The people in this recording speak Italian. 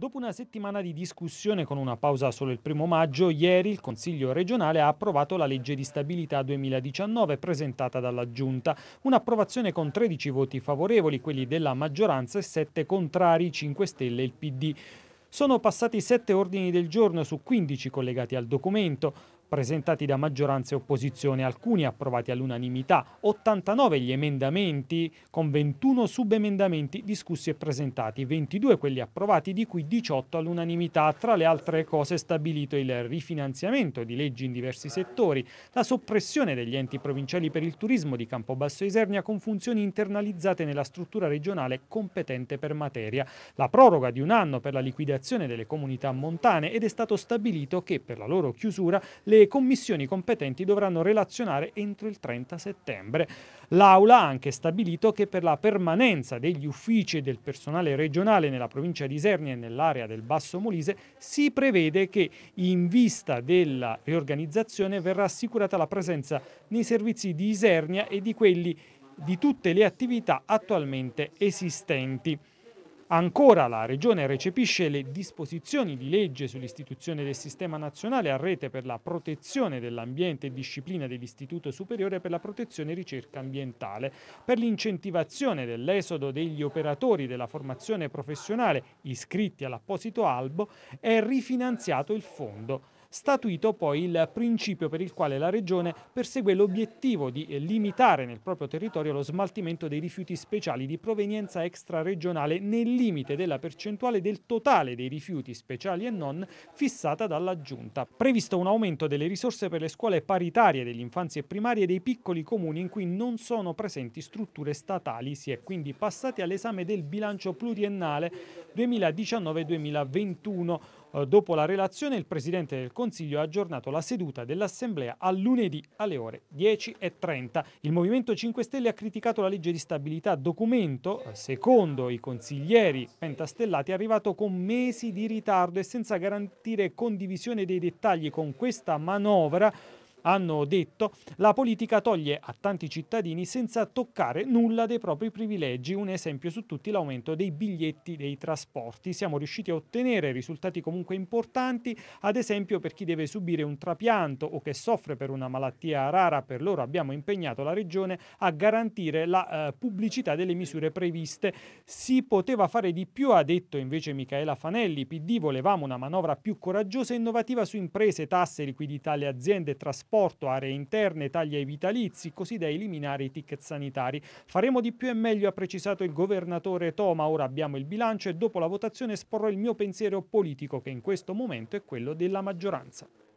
Dopo una settimana di discussione con una pausa solo il primo maggio, ieri il Consiglio regionale ha approvato la legge di stabilità 2019 presentata dalla Giunta. Un'approvazione con 13 voti favorevoli, quelli della maggioranza e 7 contrari, 5 Stelle e il PD. Sono passati 7 ordini del giorno su 15 collegati al documento presentati da maggioranza e opposizione, alcuni approvati all'unanimità, 89 gli emendamenti con 21 subemendamenti discussi e presentati, 22 quelli approvati di cui 18 all'unanimità, tra le altre cose stabilito il rifinanziamento di leggi in diversi settori, la soppressione degli enti provinciali per il turismo di Campobasso Isernia con funzioni internalizzate nella struttura regionale competente per materia, la proroga di un anno per la liquidazione delle comunità montane ed è stato stabilito che per la loro chiusura le commissioni competenti dovranno relazionare entro il 30 settembre. L'Aula ha anche stabilito che per la permanenza degli uffici e del personale regionale nella provincia di Isernia e nell'area del Basso Molise si prevede che in vista della riorganizzazione verrà assicurata la presenza nei servizi di Isernia e di quelli di tutte le attività attualmente esistenti. Ancora la Regione recepisce le disposizioni di legge sull'istituzione del Sistema Nazionale a Rete per la protezione dell'ambiente e disciplina dell'Istituto Superiore per la Protezione e Ricerca Ambientale, per l'incentivazione dell'esodo degli operatori della formazione professionale iscritti all'apposito albo è rifinanziato il fondo statuito poi il principio per il quale la Regione persegue l'obiettivo di limitare nel proprio territorio lo smaltimento dei rifiuti speciali di provenienza extraregionale nel limite della percentuale del totale dei rifiuti speciali e non fissata dalla Giunta. Previsto un aumento delle risorse per le scuole paritarie dell'infanzia primaria e dei piccoli comuni in cui non sono presenti strutture statali. Si è quindi passati all'esame del bilancio pluriennale 2019-2021. Eh, dopo la relazione il Presidente del Consiglio ha aggiornato la seduta dell'Assemblea a lunedì alle ore 10.30. Il Movimento 5 Stelle ha criticato la legge di stabilità, documento, eh, secondo i consiglieri pentastellati, arrivato con mesi di ritardo e senza garantire condivisione dei dettagli con questa manovra hanno detto la politica toglie a tanti cittadini senza toccare nulla dei propri privilegi, un esempio su tutti l'aumento dei biglietti dei trasporti. Siamo riusciti a ottenere risultati comunque importanti, ad esempio per chi deve subire un trapianto o che soffre per una malattia rara, per loro abbiamo impegnato la Regione a garantire la eh, pubblicità delle misure previste. Si poteva fare di più, ha detto invece Michaela Fanelli, PD volevamo una manovra più coraggiosa e innovativa su imprese, tasse, liquidità alle aziende, trasporti trasporto, aree interne, tagli ai vitalizi, così da eliminare i ticket sanitari. Faremo di più e meglio, ha precisato il governatore Toma. Ora abbiamo il bilancio e dopo la votazione esporrò il mio pensiero politico, che in questo momento è quello della maggioranza.